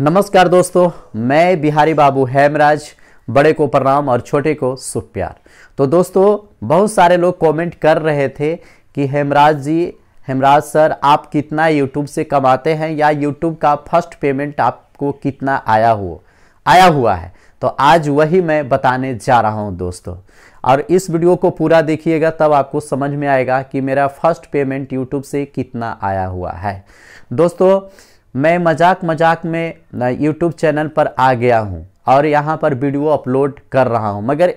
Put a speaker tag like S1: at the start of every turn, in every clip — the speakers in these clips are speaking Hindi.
S1: नमस्कार दोस्तों मैं बिहारी बाबू हेमराज बड़े को प्रणाम और छोटे को सुख प्यार तो दोस्तों बहुत सारे लोग कमेंट कर रहे थे कि हेमराज जी हेमराज सर आप कितना यूट्यूब से कमाते हैं या यूट्यूब का फर्स्ट पेमेंट आपको कितना आया हो आया हुआ है तो आज वही मैं बताने जा रहा हूं दोस्तों और इस वीडियो को पूरा देखिएगा तब आपको समझ में आएगा कि मेरा फर्स्ट पेमेंट यूट्यूब से कितना आया हुआ है दोस्तों मैं मजाक मजाक में यूट्यूब चैनल पर आ गया हूँ और यहाँ पर वीडियो अपलोड कर रहा हूँ मगर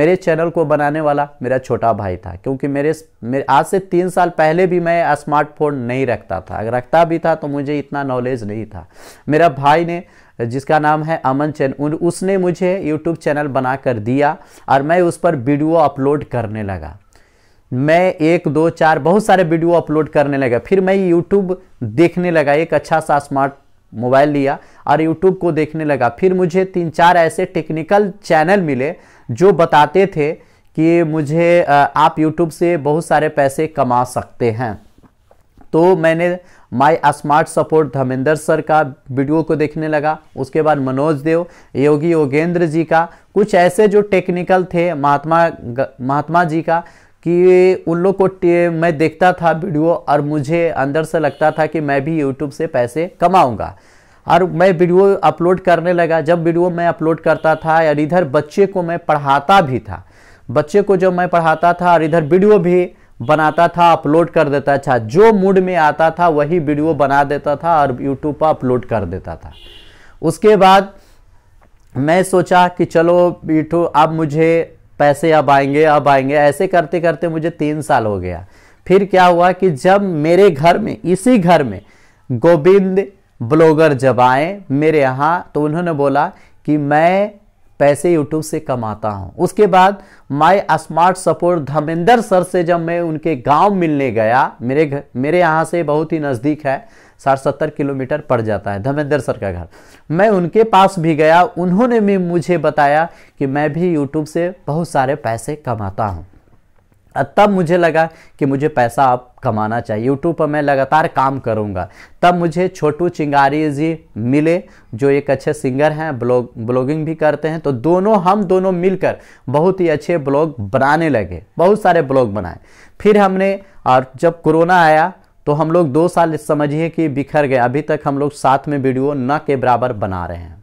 S1: मेरे चैनल को बनाने वाला मेरा छोटा भाई था क्योंकि मेरे मेरे आज से तीन साल पहले भी मैं स्मार्टफोन नहीं रखता था अगर रखता भी था तो मुझे इतना नॉलेज नहीं था मेरा भाई ने जिसका नाम है अमन चैन उसने मुझे यूट्यूब चैनल बना कर दिया और मैं उस पर वीडियो अपलोड करने लगा मैं एक दो चार बहुत सारे वीडियो अपलोड करने लगा फिर मैं यूट्यूब देखने लगा एक अच्छा सा स्मार्ट मोबाइल लिया और यूट्यूब को देखने लगा फिर मुझे तीन चार ऐसे टेक्निकल चैनल मिले जो बताते थे कि मुझे आप यूट्यूब से बहुत सारे पैसे कमा सकते हैं तो मैंने my smart support Dharmendra sir का वीडियो को देखने लगा उसके बाद मनोज देव योगी योगेंद्र जी का कुछ ऐसे जो टेक्निकल थे महात्मा महात्मा जी का कि उन लोग को मैं देखता था वीडियो और मुझे अंदर से लगता था कि मैं भी यूट्यूब से पैसे कमाऊँगा और मैं वीडियो अपलोड करने लगा जब वीडियो मैं अपलोड करता था और इधर बच्चे को मैं पढ़ाता भी था बच्चे को जब मैं पढ़ाता था और इधर वीडियो भी बनाता था अपलोड कर देता था जो मूड में आता था वही वीडियो बना देता था और यूट्यूब पर अपलोड कर देता था उसके बाद मैं सोचा कि चलो यूट्यूब अब मुझे पैसे अब आएंगे अब आएंगे ऐसे करते करते मुझे तीन साल हो गया फिर क्या हुआ कि जब मेरे घर में इसी घर में गोविंद ब्लॉगर जब आए मेरे यहाँ तो उन्होंने बोला कि मैं पैसे यूट्यूब से कमाता हूँ उसके बाद my smart support Dharmendra sir से जब मैं उनके गांव मिलने गया मेरे घर मेरे यहाँ से बहुत ही नज़दीक है साठ सत्तर किलोमीटर पड़ जाता है धमेंद्र सर का घर मैं उनके पास भी गया उन्होंने भी मुझे बताया कि मैं भी यूट्यूब से बहुत सारे पैसे कमाता हूँ तब मुझे लगा कि मुझे पैसा आप कमाना चाहिए यूट्यूब पर मैं लगातार काम करूँगा तब मुझे छोटू चिंगारी जी मिले जो एक अच्छे सिंगर हैं ब्लॉग ब्लॉगिंग भी करते हैं तो दोनों हम दोनों मिलकर बहुत ही अच्छे ब्लॉग बनाने लगे बहुत सारे ब्लॉग बनाए फिर हमने और जब कोरोना आया तो हम लोग दो साल समझिए कि बिखर गए अभी तक हम लोग साथ में वीडियो न के बराबर बना रहे हैं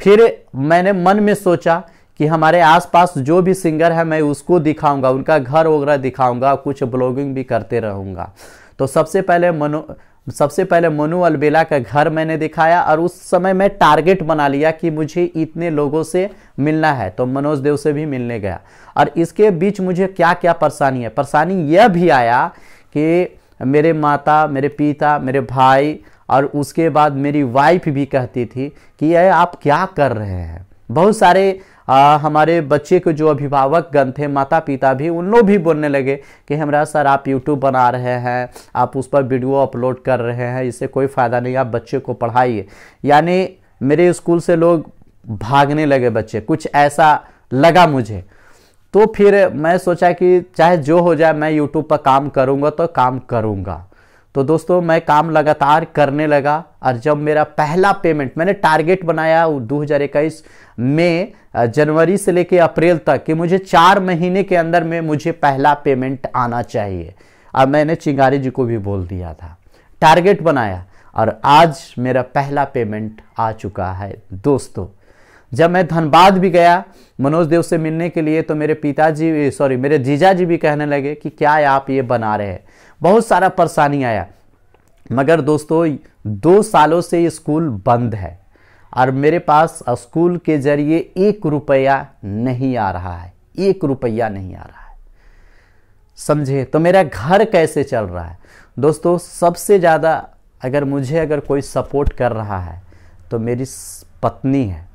S1: फिर मैंने मन में सोचा कि हमारे आसपास जो भी सिंगर है मैं उसको दिखाऊंगा उनका घर वगैरह दिखाऊंगा कुछ ब्लॉगिंग भी करते रहूँगा तो सबसे पहले मनो सबसे पहले मनु अलबेला का घर मैंने दिखाया और उस समय मैं टारगेट बना लिया कि मुझे इतने लोगों से मिलना है तो मनोज देव से भी मिलने गया और इसके बीच मुझे क्या क्या परेशानी है परेशानी यह भी आया कि मेरे माता मेरे पिता मेरे भाई और उसके बाद मेरी वाइफ भी कहती थी कि ये आप क्या कर रहे हैं बहुत सारे आ, हमारे बच्चे के जो अभिभावक गण थे माता पिता भी उन लोग भी बोलने लगे कि हमरा सर आप यूट्यूब बना रहे हैं आप उस पर वीडियो अपलोड कर रहे हैं इससे कोई फ़ायदा नहीं आप बच्चे को पढ़ाइए यानी मेरे स्कूल से लोग भागने लगे बच्चे कुछ ऐसा लगा मुझे तो फिर मैं सोचा कि चाहे जो हो जाए मैं यूट्यूब पर काम करूँगा तो काम करूँगा तो दोस्तों मैं काम लगातार करने लगा और जब मेरा पहला पेमेंट मैंने टारगेट बनाया दो हज़ार इक्कीस में जनवरी से लेकर अप्रैल तक कि मुझे चार महीने के अंदर में मुझे पहला पेमेंट आना चाहिए और मैंने चिंगारी जी को भी बोल दिया था टारगेट बनाया और आज मेरा पहला पेमेंट आ चुका है दोस्तों जब मैं धनबाद भी गया मनोज देव से मिलने के लिए तो मेरे पिताजी सॉरी मेरे जीजा जी भी कहने लगे कि क्या आप ये बना रहे हैं बहुत सारा परेशानी आया मगर दोस्तों दो सालों से स्कूल बंद है और मेरे पास स्कूल के जरिए एक रुपया नहीं आ रहा है एक रुपया नहीं आ रहा है समझे तो मेरा घर कैसे चल रहा है दोस्तों सबसे ज़्यादा अगर मुझे अगर कोई सपोर्ट कर रहा है तो मेरी पत्नी है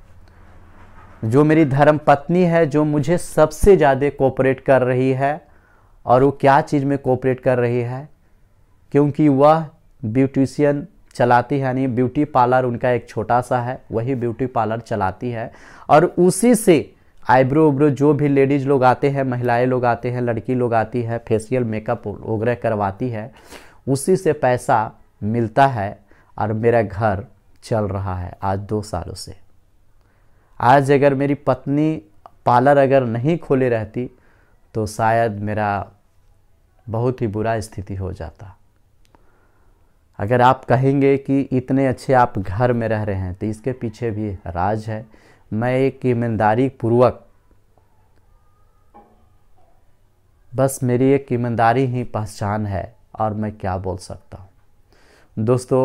S1: जो मेरी धर्म पत्नी है जो मुझे सबसे ज़्यादा कोऑपरेट कर रही है और वो क्या चीज़ में कोऑपरेट कर रही है क्योंकि वह ब्यूटिशियन चलाती है यानी ब्यूटी पार्लर उनका एक छोटा सा है वही ब्यूटी पार्लर चलाती है और उसी से आईब्रो उब्रो जो भी लेडीज़ लोग आते हैं महिलाएं लोग आते हैं लड़की लोग आती है फेशियल मेकअप वगैरह करवाती है उसी से पैसा मिलता है और मेरा घर चल रहा है आज दो सालों से आज अगर मेरी पत्नी पार्लर अगर नहीं खोले रहती तो शायद मेरा बहुत ही बुरा स्थिति हो जाता अगर आप कहेंगे कि इतने अच्छे आप घर में रह रहे हैं तो इसके पीछे भी राज है मैं एक ईमानदारी पूर्वक बस मेरी एक ईमानदारी ही पहचान है और मैं क्या बोल सकता हूँ दोस्तों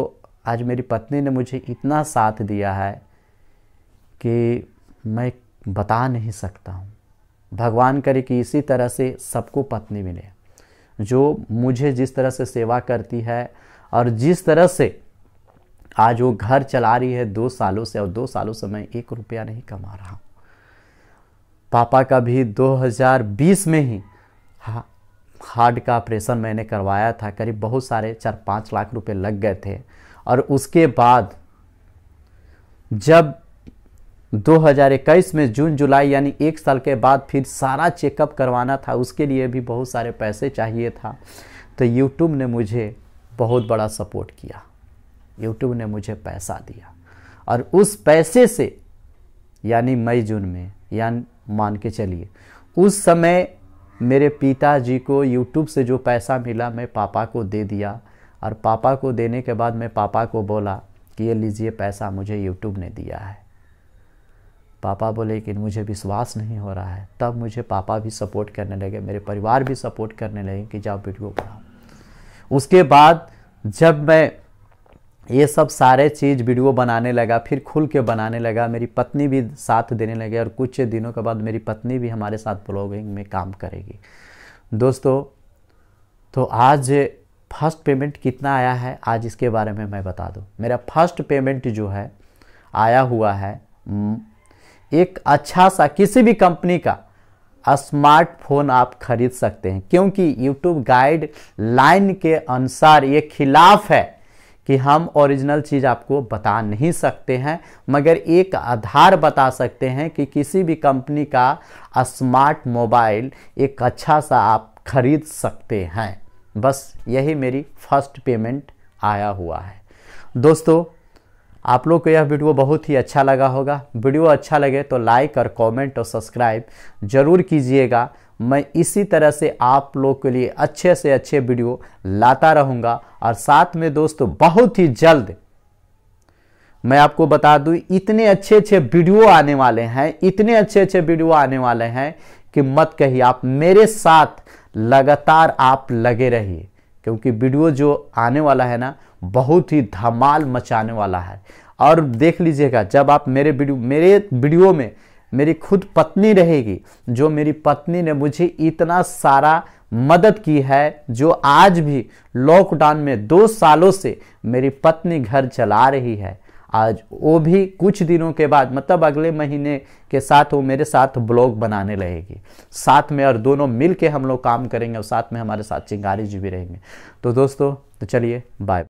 S1: आज मेरी पत्नी ने मुझे इतना साथ दिया है कि मैं बता नहीं सकता हूँ भगवान करे कि इसी तरह से सबको पत्नी मिले जो मुझे जिस तरह से सेवा करती है और जिस तरह से आज वो घर चला रही है दो सालों से और दो सालों से मैं एक रुपया नहीं कमा रहा हूँ पापा का भी 2020 में ही हार्ट का ऑपरेशन मैंने करवाया था करीब बहुत सारे चार पाँच लाख रुपए लग गए थे और उसके बाद जब 2021 में जून जुलाई यानी एक साल के बाद फिर सारा चेकअप करवाना था उसके लिए भी बहुत सारे पैसे चाहिए था तो यूट्यूब ने मुझे बहुत बड़ा सपोर्ट किया यूट्यूब ने मुझे पैसा दिया और उस पैसे से यानी मई जून में यान मान के चलिए उस समय मेरे पिताजी को यूट्यूब से जो पैसा मिला मैं पापा को दे दिया और पापा को देने के बाद मैं पापा को बोला कि ये लीजिए पैसा मुझे यूट्यूब ने दिया है पापा बोले कि मुझे विश्वास नहीं हो रहा है तब मुझे पापा भी सपोर्ट करने लगे मेरे परिवार भी सपोर्ट करने लगे कि जाओ वीडियो बनाओ उसके बाद जब मैं ये सब सारे चीज़ वीडियो बनाने लगा फिर खुल के बनाने लगा मेरी पत्नी भी साथ देने लगे और कुछ दिनों के बाद मेरी पत्नी भी हमारे साथ ब्लॉगिंग में काम करेगी दोस्तों तो आज फर्स्ट पेमेंट कितना आया है आज इसके बारे में मैं बता दूँ मेरा फर्स्ट पेमेंट जो है आया हुआ है एक अच्छा सा किसी भी कंपनी का स्मार्टफोन आप खरीद सकते हैं क्योंकि यूट्यूब गाइड लाइन के अनुसार ये खिलाफ है कि हम ओरिजिनल चीज़ आपको बता नहीं सकते हैं मगर एक आधार बता सकते हैं कि किसी भी कंपनी का स्मार्ट मोबाइल एक अच्छा सा आप खरीद सकते हैं बस यही मेरी फर्स्ट पेमेंट आया हुआ है दोस्तों आप लोग को यह वीडियो बहुत ही अच्छा लगा होगा वीडियो अच्छा लगे तो लाइक और कमेंट और सब्सक्राइब ज़रूर कीजिएगा मैं इसी तरह से आप लोग के लिए अच्छे से अच्छे वीडियो लाता रहूँगा और साथ में दोस्तों बहुत ही जल्द मैं आपको बता दूं इतने अच्छे अच्छे वीडियो आने वाले हैं इतने अच्छे अच्छे वीडियो आने वाले हैं कि मत कहिए आप मेरे साथ लगातार आप लगे रहिए क्योंकि वीडियो जो आने वाला है ना बहुत ही धमाल मचाने वाला है और देख लीजिएगा जब आप मेरे वीडियो मेरे वीडियो में मेरी खुद पत्नी रहेगी जो मेरी पत्नी ने मुझे इतना सारा मदद की है जो आज भी लॉकडाउन में दो सालों से मेरी पत्नी घर चला रही है आज वो भी कुछ दिनों के बाद मतलब अगले महीने के साथ वो मेरे साथ ब्लॉग बनाने लगेगी साथ में और दोनों मिल के हम लोग काम करेंगे और साथ में हमारे साथ चिंगारी जी भी रहेंगे तो दोस्तों तो चलिए बाय